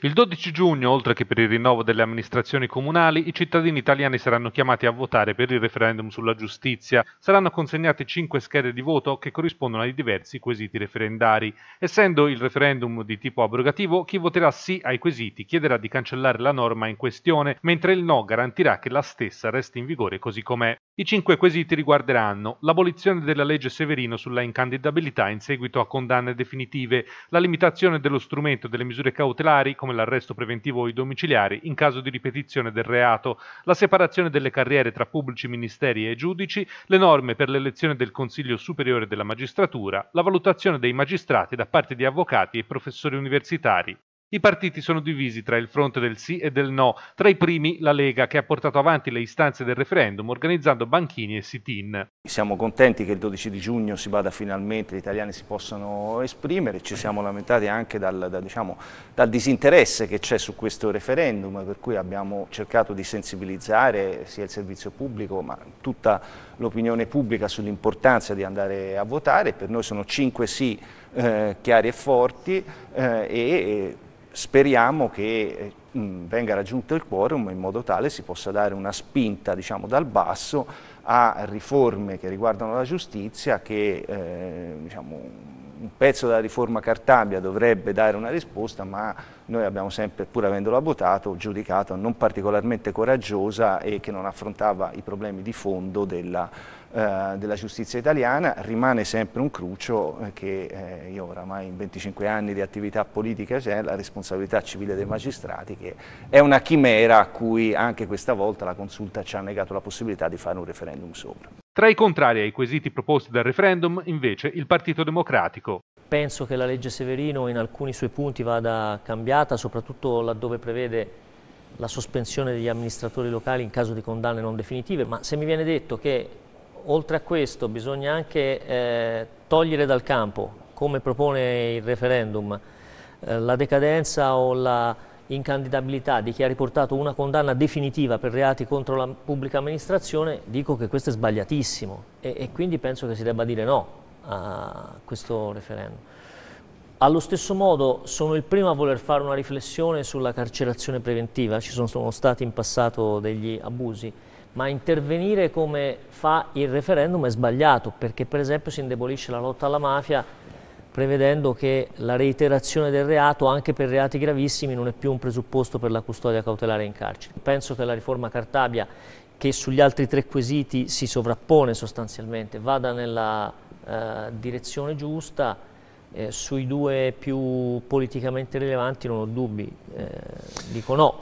Il 12 giugno, oltre che per il rinnovo delle amministrazioni comunali, i cittadini italiani saranno chiamati a votare per il referendum sulla giustizia. Saranno consegnate cinque schede di voto che corrispondono ai diversi quesiti referendari. Essendo il referendum di tipo abrogativo, chi voterà sì ai quesiti chiederà di cancellare la norma in questione, mentre il no garantirà che la stessa resti in vigore così com'è. I cinque quesiti riguarderanno l'abolizione della legge Severino sulla incandidabilità in seguito a condanne definitive, la limitazione dello strumento delle misure cautelari come come l'arresto preventivo o i domiciliari in caso di ripetizione del reato, la separazione delle carriere tra pubblici ministeri e giudici, le norme per l'elezione del Consiglio Superiore della Magistratura, la valutazione dei magistrati da parte di avvocati e professori universitari, i partiti sono divisi tra il fronte del sì e del no, tra i primi la Lega che ha portato avanti le istanze del referendum organizzando banchini e sit-in. Siamo contenti che il 12 di giugno si vada finalmente, gli italiani si possano esprimere, ci siamo lamentati anche dal, da, diciamo, dal disinteresse che c'è su questo referendum, per cui abbiamo cercato di sensibilizzare sia il servizio pubblico ma tutta l'opinione pubblica sull'importanza di andare a votare, per noi sono cinque sì eh, chiari e forti eh, e speriamo che mh, eh, mm, venga raggiunto il quorum in modo tale si possa dare una spinta diciamo, dal basso a riforme che riguardano la giustizia che eh, diciamo, un pezzo della riforma Cartabia dovrebbe dare una risposta, ma noi abbiamo sempre, pur avendola votato, giudicato non particolarmente coraggiosa e che non affrontava i problemi di fondo della eh, della giustizia italiana, rimane sempre un cruccio eh, che eh, io oramai in 25 anni di attività politica c'è, la responsabilità civile dei magistrati, che è una chimera a cui anche questa volta la consulta ci ha negato la possibilità di fare un referendum sopra. Tra i contrari ai quesiti proposti dal referendum, invece, il Partito Democratico. Penso che la legge Severino in alcuni suoi punti vada cambiata, soprattutto laddove prevede la sospensione degli amministratori locali in caso di condanne non definitive, ma se mi viene detto che Oltre a questo bisogna anche eh, togliere dal campo, come propone il referendum, eh, la decadenza o la incandidabilità di chi ha riportato una condanna definitiva per reati contro la pubblica amministrazione, dico che questo è sbagliatissimo e, e quindi penso che si debba dire no a questo referendum. Allo stesso modo sono il primo a voler fare una riflessione sulla carcerazione preventiva, ci sono, sono stati in passato degli abusi ma intervenire come fa il referendum è sbagliato, perché per esempio si indebolisce la lotta alla mafia prevedendo che la reiterazione del reato anche per reati gravissimi non è più un presupposto per la custodia cautelare in carcere. Penso che la riforma Cartabia, che sugli altri tre quesiti si sovrappone sostanzialmente, vada nella eh, direzione giusta, eh, sui due più politicamente rilevanti non ho dubbi, eh, dico no.